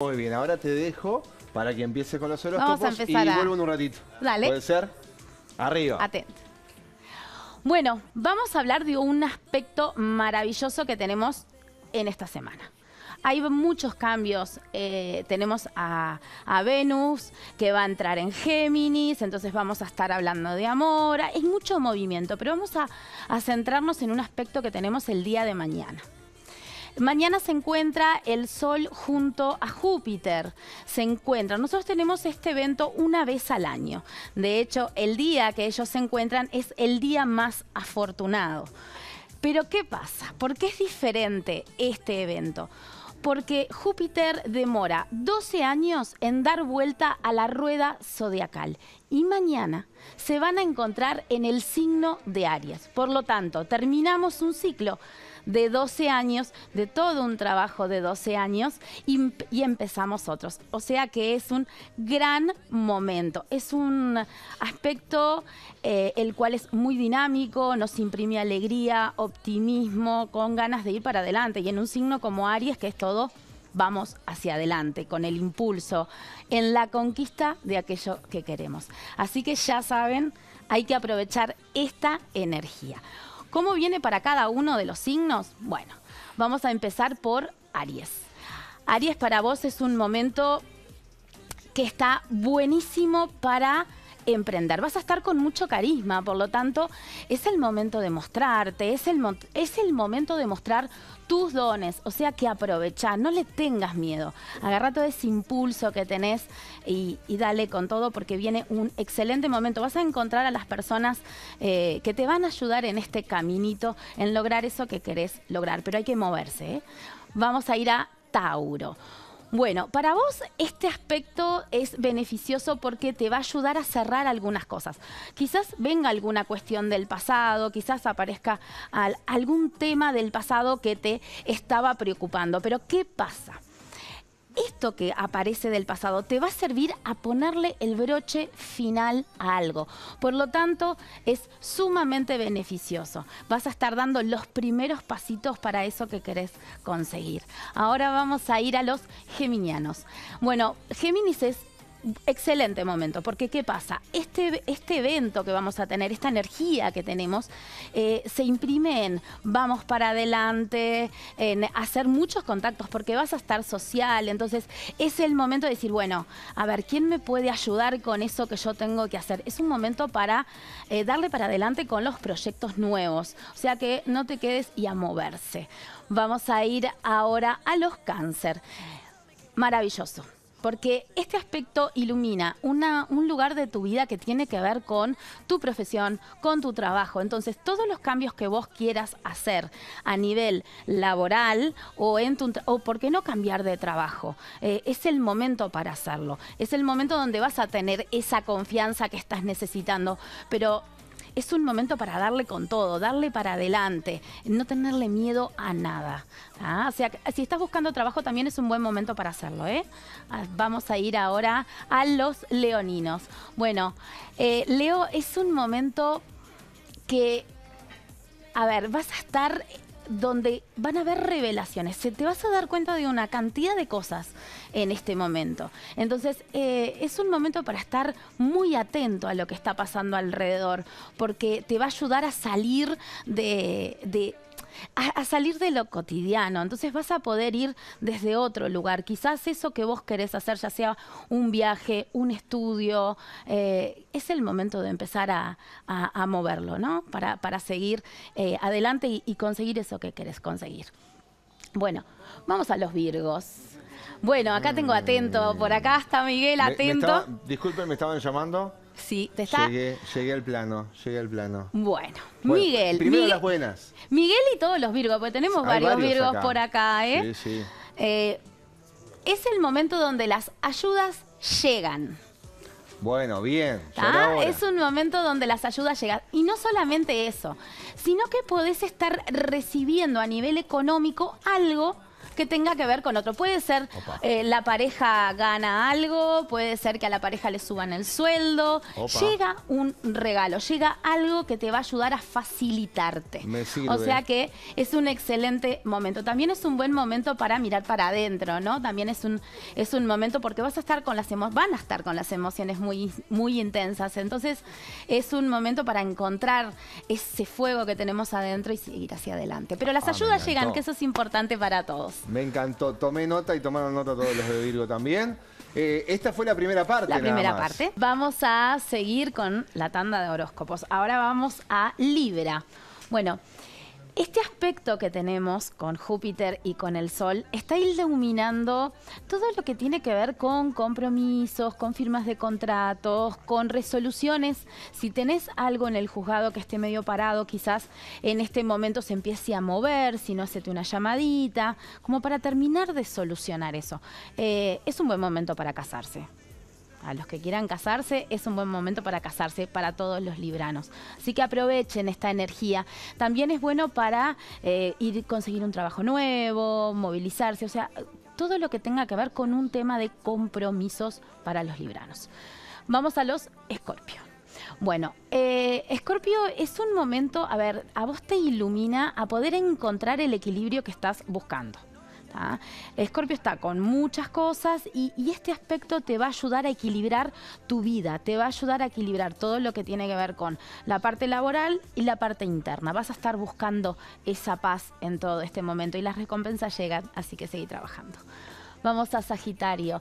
Muy bien, ahora te dejo para que empieces con los horóscopos y vuelvo en un ratito. Dale. ¿Puede ser? Arriba. Atento. Bueno, vamos a hablar de un aspecto maravilloso que tenemos en esta semana. Hay muchos cambios. Eh, tenemos a, Venus que va a entrar en Géminis, entonces vamos a estar hablando de amor. Hay mucho movimiento, pero vamos a centrarnos en un aspecto que tenemos el día de mañana. Mañana se encuentra el Sol junto a Júpiter. Se encuentra, Nosotros tenemos este evento una vez al año. De hecho, el día que ellos se encuentran es el día más afortunado. Pero ¿qué pasa? ¿Por qué es diferente este evento? porque Júpiter demora 12 años en dar vuelta a la rueda zodiacal y mañana se van a encontrar en el signo de Aries. Por lo tanto, terminamos un ciclo de 12 años, de todo un trabajo de 12 años y, empezamos otros. O sea que es un gran momento, es un aspecto eh, el cual es muy dinámico, nos imprime alegría, optimismo, con ganas de ir para adelante y en un signo como Aries que es todo vamos hacia adelante con el impulso en la conquista de aquello que queremos. Así que ya saben, hay que aprovechar esta energía. ¿Cómo viene para cada uno de los signos? Bueno, vamos a empezar por Aries. Aries para vos es un momento que está buenísimo para emprender. Vas a estar con mucho carisma, por lo tanto, es el momento de mostrarte, es el, es el momento de mostrar tus dones, o sea que aprovecha, no le tengas miedo. Agarra todo ese impulso que tenés y, dale con todo porque viene un excelente momento. Vas a encontrar a las personas eh, que te van a ayudar en este caminito, en lograr eso que querés lograr, pero hay que moverse. ¿eh? Vamos a ir a Tauro. Bueno, para vos este aspecto es beneficioso porque te va a ayudar a cerrar algunas cosas. Quizás venga alguna cuestión del pasado, quizás aparezca algún tema del pasado que te estaba preocupando, pero ¿qué pasa? esto que aparece del pasado te va a servir a ponerle el broche final a algo. Por lo tanto, es sumamente beneficioso. Vas a estar dando los primeros pasitos para eso que querés conseguir. Ahora vamos a ir a los geminianos. Bueno, Géminis es excelente momento, porque ¿qué pasa? Este, este evento que vamos a tener, esta energía que tenemos, eh, se imprime en vamos para adelante, en hacer muchos contactos, porque vas a estar social, entonces es el momento de decir, bueno, a ver, ¿quién me puede ayudar con eso que yo tengo que hacer? Es un momento para eh, darle para adelante con los proyectos nuevos, o sea que no te quedes y a moverse. Vamos a ir ahora a los cáncer. Maravilloso porque este aspecto ilumina una, un lugar de tu vida que tiene que ver con tu profesión, con tu trabajo. Entonces, todos los cambios que vos quieras hacer a nivel laboral o, en tu, o por qué no cambiar de trabajo, eh, es el momento para hacerlo. Es el momento donde vas a tener esa confianza que estás necesitando. Pero es un momento para darle con todo, darle para adelante, no tenerle miedo a nada. ¿ah? O sea, si estás buscando trabajo también es un buen momento para hacerlo. ¿eh? Ah, vamos a ir ahora a los leoninos. Bueno, eh, Leo, es un momento que, a ver, vas a estar donde van a haber revelaciones. Se te vas a dar cuenta de una cantidad de cosas en este momento. Entonces, eh, es un momento para estar muy atento a lo que está pasando alrededor, porque te va a ayudar a salir de a, salir de lo cotidiano. Entonces vas a poder ir desde otro lugar. Quizás eso que vos querés hacer, ya sea un viaje, un estudio, eh, es el momento de empezar a, moverlo, ¿no? Para, seguir eh, adelante y, conseguir eso que querés conseguir. Bueno, vamos a los Virgos. Bueno, acá tengo atento, por acá está Miguel atento. disculpen, me estaban llamando. Sí, te está. Llegué, llegué, al plano, llegué al plano. Bueno, Miguel. Primero las buenas. Miguel y todos los Virgos, porque tenemos varios, Virgos por acá, ¿eh? Sí, sí. Eh, es el momento donde las ayudas llegan. Bueno, bien. es un momento donde las ayudas llegan. Y no solamente eso, sino que podés estar recibiendo a nivel económico algo que tenga que ver con otro. Puede ser eh, la pareja gana algo, puede ser que a la pareja le suban el sueldo. Llega un regalo, llega algo que te va a ayudar a facilitarte. O sea que es un excelente momento. También es un buen momento para mirar para adentro, ¿no? También es un, es un momento porque vas a estar con las van a estar con las emociones muy, muy intensas. Entonces es un momento para encontrar ese fuego que tenemos adentro y seguir hacia adelante. Pero las ah, ayudas llegan, que eso es importante para todos. Me encantó. Tomé nota y tomaron nota todos los de Virgo también. Eh, esta fue la primera parte. La primera parte. Vamos a seguir con la tanda de horóscopos. Ahora vamos a Libra. Bueno, este aspecto que tenemos con Júpiter y con el Sol está iluminando todo lo que tiene que ver con compromisos, con firmas de contratos, con resoluciones. Si tenés algo en el juzgado que esté medio parado, quizás en este momento se empiece a mover, si no, hacete una llamadita, como para terminar de solucionar eso. Eh, es un buen momento para casarse a los que quieran casarse, es un buen momento para casarse para todos los libranos. Así que aprovechen esta energía. También es bueno para ir eh, ir conseguir un trabajo nuevo, movilizarse, o sea, todo lo que tenga que ver con un tema de compromisos para los libranos. Vamos a los Escorpio. Bueno, Escorpio eh, es un momento, a ver, a vos te ilumina a poder encontrar el equilibrio que estás buscando. Escorpio está con muchas cosas y, y, este aspecto te va a ayudar a equilibrar tu vida, te va a ayudar a equilibrar todo lo que tiene que ver con la parte laboral y la parte interna. Vas a estar buscando esa paz en todo este momento y las recompensas llegan, así que seguí trabajando. Vamos a Sagitario.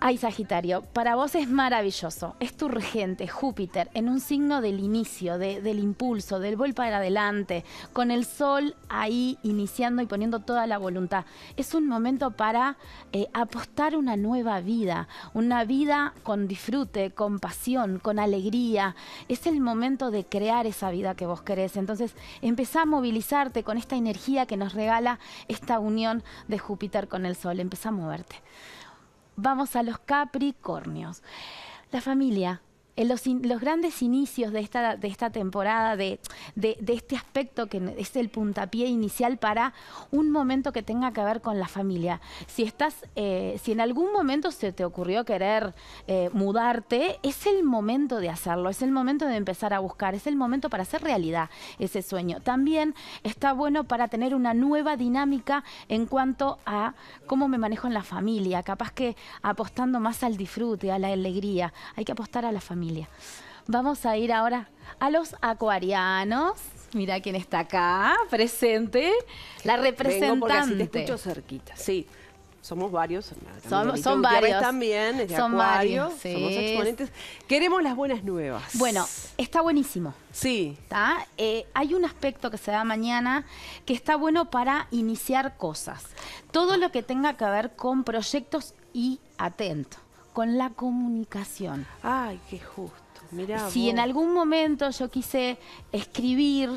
Ay, Sagitario, para vos es maravilloso, es tu regente, Júpiter, en un signo del inicio, del impulso, del vuelo para adelante, con el sol ahí iniciando y poniendo toda la voluntad. Es un momento para eh, apostar una nueva vida, una vida con disfrute, con pasión, con alegría. Es el momento de crear esa vida que vos querés. Entonces, empezá a movilizarte con esta energía que nos regala esta unión de Júpiter con el sol, empezá a moverte vamos a los Capricornios. La familia los, grandes inicios de esta, de esta temporada, de, este aspecto que es el puntapié inicial para un momento que tenga que ver con la familia. Si, estás, eh, si en algún momento se te ocurrió querer eh, mudarte, es el momento de hacerlo, es el momento de empezar a buscar, es el momento para hacer realidad ese sueño. También está bueno para tener una nueva dinámica en cuanto a cómo me manejo en la familia, capaz que apostando más al disfrute, a la alegría, hay que apostar a la familia. Vamos a ir ahora a los acuarianos. Mira quién está acá, presente. La representante. Vengo te escucho cerquita. Sí, somos varios. son varios. También, son varios. Somos exponentes. Queremos las buenas nuevas. Bueno, está buenísimo. Sí. ¿Está? Eh, hay un aspecto que se da mañana que está bueno para iniciar cosas. Todo lo que tenga que ver con proyectos y atento con la comunicación. Ay, qué justo. Mirá si en algún momento yo quise escribir,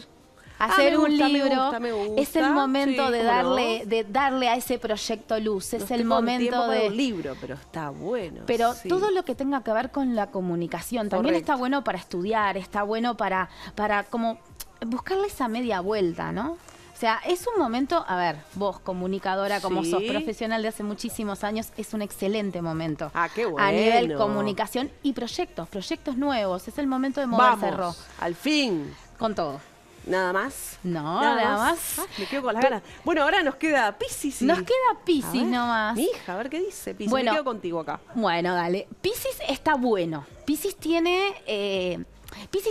ah, hacer un libro, es el momento de darle de darle a ese proyecto luz, es el momento de para un libro, pero está bueno. Pero todo lo que tenga que ver con la comunicación también está bueno para estudiar, está bueno para para como buscarle esa media vuelta, ¿no? O sea, es un momento, a ver, vos comunicadora como sos profesional de hace muchísimos años, es un excelente momento. Ah, qué bueno. A nivel comunicación y proyectos, proyectos nuevos, es el momento de mover al fin. con todo. Nada más. No, nada más. Ah, me quedo con las ganas. Bueno, ahora nos queda Pisis. Nos queda Pisis nomás. Mi hija, a ver qué dice Bueno. me quedo contigo acá. Bueno, dale. Pisis está bueno. Pisis tiene, eh,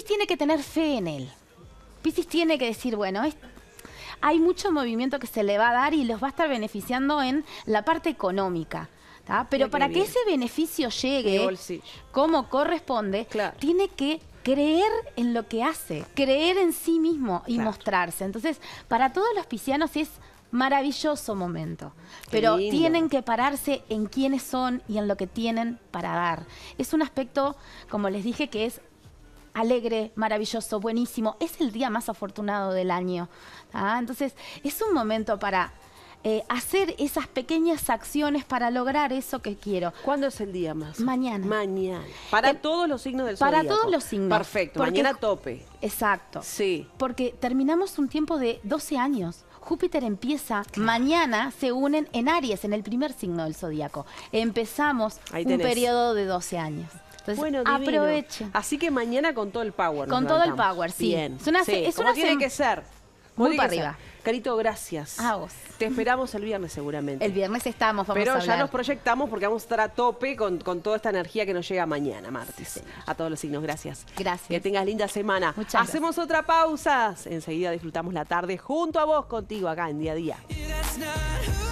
tiene que tener fe en él. Pisis tiene que decir, bueno, es- hay mucho movimiento que se le va a dar y los va a estar beneficiando en la parte económica. Pero para que ese beneficio llegue como corresponde, tiene que creer en lo que hace, creer en sí mismo y mostrarse. Entonces, para todos los piscianos es maravilloso momento. pero tienen que pararse en quiénes son y en lo que tienen para dar. Es un aspecto, como les dije, que es alegre, maravilloso, buenísimo. Es el día más afortunado del año. Entonces, es un momento para eh, hacer esas pequeñas acciones para lograr eso que quiero. ¿Cuándo es el día más? Mañana. Mañana. Para eh, todos los signos del Para todos los signos. Perfecto, mañana tope. Exacto. Sí. Porque terminamos un tiempo de 12 años. Júpiter empieza, mañana se unen en Aries, en el primer signo del zodíaco. Empezamos un periodo de 12 años bueno, Aprovecha. Así que mañana con todo el power. Con todo el power, sí. Bien. Es una, tiene que ser. Muy para arriba. Carito, gracias. A vos. Te esperamos el viernes seguramente. El viernes estamos, vamos Pero ya nos proyectamos porque vamos a estar a tope con, toda esta energía que nos llega mañana, martes. a todos los signos, gracias. Gracias. Que tengas linda semana. Muchas Hacemos otra pausa. Enseguida disfrutamos la tarde junto a vos, contigo, acá en Día a Día.